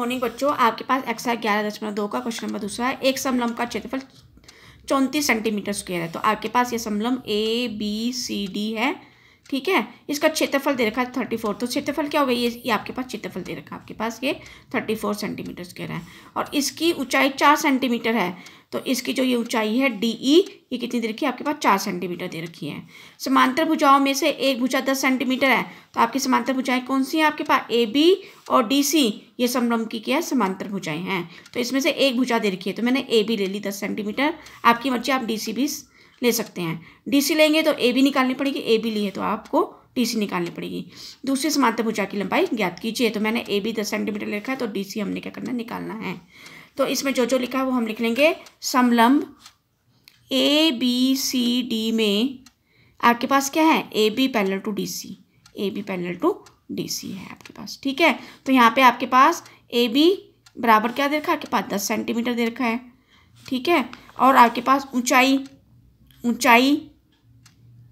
morning बच्चों आपके पास AXA ग्यारह दशमलव दो का क्वेश्चन नंबर दूसरा है एक समलम का क्षेत्रफल चौंतीस सेंटीमीटर स्क्वेयर है तो आपके पास ये समलम ए बी सी डी है ठीक है इसका क्षेत्रफल दे रखा है थर्टी फोर तो क्षेत्रफल क्या हो ये ये आपके पास क्षेत्रफल दे रखा है आपके पास ये थर्टी फोर सेंटीमीटर स्क्वेयर है और इसकी ऊंचाई चार सेंटीमीटर है तो इसकी जो ये ऊंचाई है डी ई e, ये कितनी दे रखी है आपके पास चार सेंटीमीटर दे रखी है समांतर भुजाओं में से एक भुजा दस सेंटीमीटर है तो आपकी समांतर भुजाएं कौन सी हैं आपके पास ए बी और डी सी ये समरम की क्या है समांतर भुजाएं हैं तो इसमें से एक भुजा दे रखी है तो मैंने ए बी ले ली दस सेंटीमीटर आपकी मर्जी आप डी सी भी ले सकते हैं डी सी लेंगे तो ए बी निकालनी पड़ेगी ए बी लिए तो आपको डी सी निकालनी पड़ेगी दूसरी समांतर भुजा की लंबाई ज्ञात कीजिए तो मैंने ए बी दस सेंटीमीटर लिखा है तो डी सी हमने क्या करना है निकालना है तो इसमें जो जो लिखा है वो हम लिख लेंगे समलंब ए बी सी डी में आपके पास क्या है A B parallel to D C A B parallel to D C है आपके पास ठीक है तो यहाँ पे आपके पास ए बी बराबर क्या दे रखा है आपके पास दस सेंटीमीटर दे रखा है ठीक है और आपके पास ऊंचाई ऊंचाई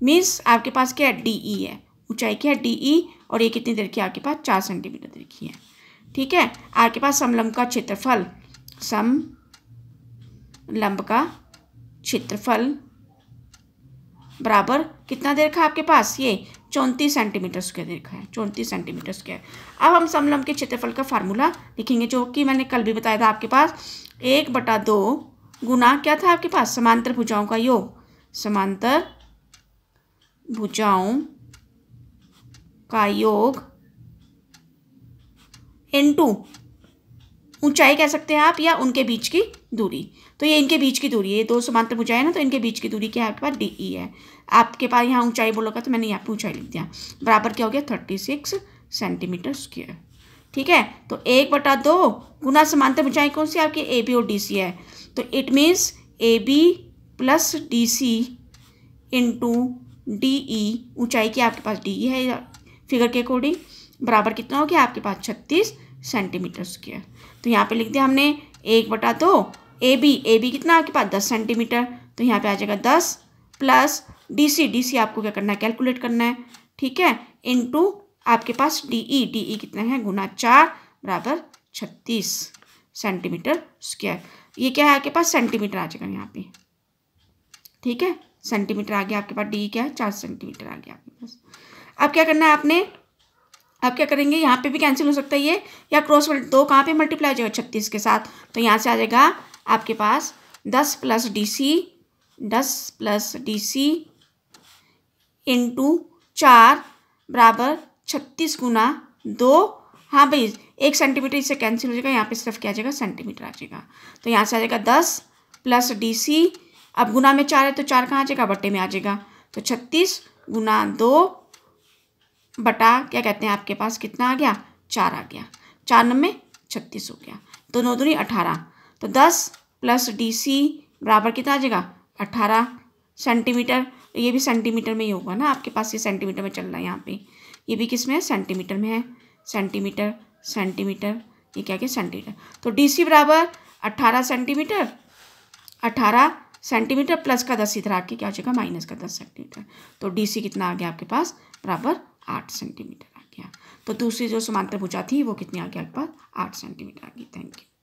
मीन्स आपके पास क्या है डी ई e है ऊंचाई क्या है डी ई e और ये कितनी देर की आपके पास चार सेंटीमीटर देर की है ठीक है आपके पास समलंब का क्षेत्रफल सम लंब का क्षेत्रफल बराबर कितना देर का आपके पास ये चौंतीस सेंटीमीटर स्क्वायर देखा है चौंतीस सेंटीमीटर स्क्वायर अब हम समलंब के क्षेत्रफल का फार्मूला लिखेंगे जो कि मैंने कल भी बताया था आपके पास एक बटा दो गुना क्या था आपके पास समांतर भुजाओं का योग समांतर भुजाओं का योग एन टू ऊंचाई कह सकते हैं आप या उनके बीच की दूरी तो ये इनके बीच की दूरी है ये दो समांतर भुजाएं ना तो इनके बीच की दूरी क्या है आपके पास डी ई e है आपके पास यहाँ ऊंचाई बोलोगा तो मैंने यहाँ पे ऊंचाई लिख दिया बराबर क्या हो गया थर्टी सिक्स सेंटीमीटर स्क्वेयर ठीक है तो एक बटा दो गुना समांतर भुजाएं कौन सी आपकी ए बी और डी सी है तो it means A B plus D C into D E ऊँचाई की आपके पास डी ई है फिगर के अकॉर्डिंग बराबर कितना हो गया आपके पास छत्तीस सेंटीमीटर स्क्वेयर तो यहाँ पे लिख दिया हमने एक बटा दो ए बी ए बी कितना आपके पास दस सेंटीमीटर तो यहाँ पे आ जाएगा दस plus D C D C आपको क्या करना है कैलकुलेट करना है ठीक है टू आपके पास डी ई डी ई कितना है गुना चार बराबर छत्तीस सेंटीमीटर स्क्वायर ये क्या है आपके पास सेंटीमीटर आ जाएगा यहाँ पे ठीक है सेंटीमीटर आ गया आपके पास डी क्या है चार सेंटीमीटर आ गया आपके पास अब क्या करना है आपने अब क्या करेंगे यहाँ पे भी कैंसिल हो सकता है ये या क्रॉस दो कहाँ पे मल्टीप्लाई जाएगा छत्तीस के साथ तो यहाँ से आ जाएगा आपके पास दस प्लस डी सी दस प्लस डी सी इंटू चार बराबर छत्तीस गुना दो हाँ भाई एक सेंटीमीटर इससे कैंसिल हो जाएगा यहाँ पे सिर्फ क्या आ जाएगा सेंटीमीटर आ जाएगा तो यहाँ से आ जाएगा दस प्लस डी सी अब गुना में चार है तो चार कहाँ आ जाएगा बटे में आ जाएगा तो छत्तीस गुना दो बटा क्या कहते हैं आपके पास कितना आ गया चार आ गया चार नब्बे छत्तीस हो गया तो नौ दूनी अठारह तो दस प्लस डी सी बराबर कितना आ जाएगा अठारह सेंटीमीटर ये भी सेंटीमीटर में ही होगा ना आपके पास ये सेंटीमीटर में चल रहा है यहाँ पे ये भी किस में है सेंटीमीटर में है सेंटीमीटर सेंटीमीटर ये क्या क्या सेंटीमीटर तो डी सी बराबर अट्ठारह सेंटीमीटर अट्ठारह सेंटीमीटर प्लस का दस इधर आके क्या हो जाएगा माइनस का दस सेंटीमीटर तो डी सी कितना आ गया आपके पास बराबर आठ सेंटीमीटर आ गया तो दूसरी जो समांतर भुजा थी वो कितनी आ गया आपके पास आठ सेंटीमीटर आ गई थैंक यू